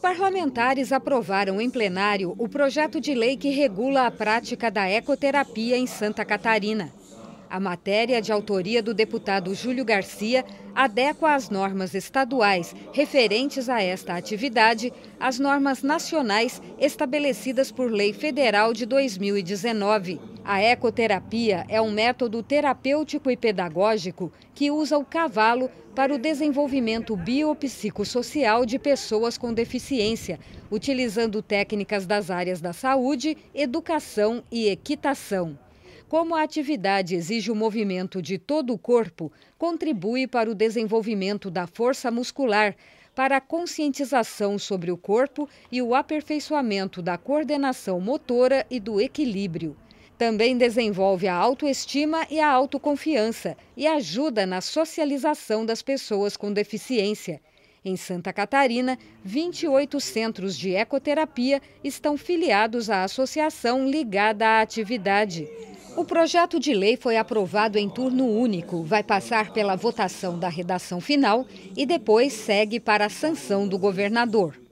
parlamentares aprovaram em plenário o projeto de lei que regula a prática da ecoterapia em Santa Catarina. A matéria de autoria do deputado Júlio Garcia adequa as normas estaduais referentes a esta atividade às normas nacionais estabelecidas por lei federal de 2019. A ecoterapia é um método terapêutico e pedagógico que usa o cavalo para o desenvolvimento biopsicossocial de pessoas com deficiência, utilizando técnicas das áreas da saúde, educação e equitação. Como a atividade exige o movimento de todo o corpo, contribui para o desenvolvimento da força muscular, para a conscientização sobre o corpo e o aperfeiçoamento da coordenação motora e do equilíbrio. Também desenvolve a autoestima e a autoconfiança e ajuda na socialização das pessoas com deficiência. Em Santa Catarina, 28 centros de ecoterapia estão filiados à associação ligada à atividade. O projeto de lei foi aprovado em turno único, vai passar pela votação da redação final e depois segue para a sanção do governador.